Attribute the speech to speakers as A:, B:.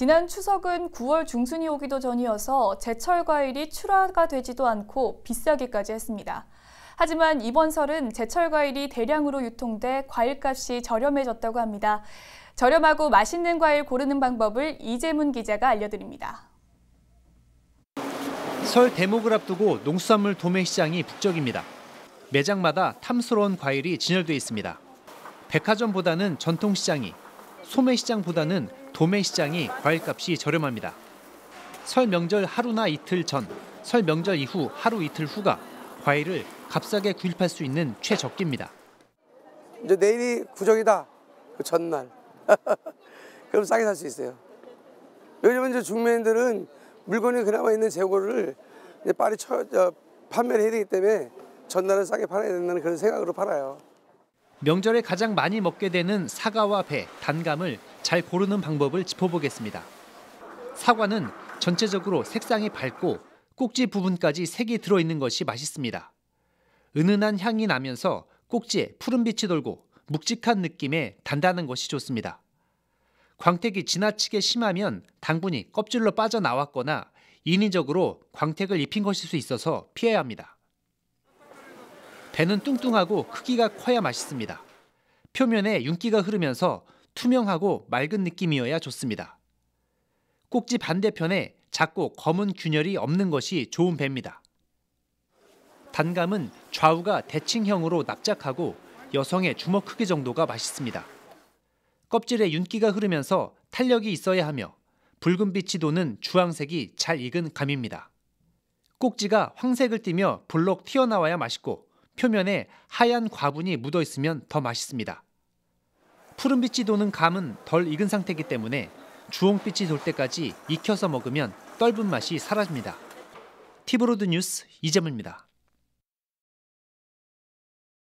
A: 지난 추석은 9월 중순이 오기도 전이어서 제철 과일이 출하가 되지도 않고 비싸기까지 했습니다. 하지만 이번 설은 제철 과일이 대량으로 유통돼 과일값이 저렴해졌다고 합니다. 저렴하고 맛있는 과일 고르는 방법을 이재문 기자가 알려드립니다.
B: 설 대목을 앞두고 농수산물 도매 시장이 북적입니다. 매장마다 탐스러운 과일이 진열돼 있습니다. 백화점보다는 전통시장이 소매시장보다는 도매시장이 과일값이 저렴합니다. 설 명절 하루나 이틀 전, 설 명절 이후 하루 이틀 후가 과일을 값싸게 구입할 수 있는 최적기입니다.
C: 이제 내일이 구정이다. 그 전날. 그럼 싸게 살 수 있어요. 왜냐면 이제 중매인들은 물건이 그나마 있는 재고를 이제 빨리 처, 어, 판매를 해야 되기 때문에 전날은 싸게 팔아야 된다는 그런 생각으로 팔아요.
B: 명절에 가장 많이 먹게 되는 사과와 배, 단감을 잘 고르는 방법을 짚어보겠습니다. 사과는 전체적으로 색상이 밝고 꼭지 부분까지 색이 들어있는 것이 맛있습니다. 은은한 향이 나면서 꼭지에 푸른빛이 돌고 묵직한 느낌에 단단한 것이 좋습니다. 광택이 지나치게 심하면 당분이 껍질로 빠져나왔거나 인위적으로 광택을 입힌 것일 수 있어서 피해야 합니다. 배는 뚱뚱하고 크기가 커야 맛있습니다. 표면에 윤기가 흐르면서 투명하고 맑은 느낌이어야 좋습니다. 꼭지 반대편에 작고 검은 균열이 없는 것이 좋은 배입니다. 단감은 좌우가 대칭형으로 납작하고 여성의 주먹 크기 정도가 맛있습니다. 껍질에 윤기가 흐르면서 탄력이 있어야 하며 붉은 빛이 도는 주황색이 잘 익은 감입니다. 꼭지가 황색을 띠며 볼록 튀어나와야 맛있고 표면에 하얀 과분이 묻어 있으면 더 맛있습니다. 푸른빛이 도는 감은 덜 익은 상태이기 때문에 주홍빛이 돌 때까지 익혀서 먹으면 떫은 맛이 사라집니다. 티브로드 뉴스 이재문입니다.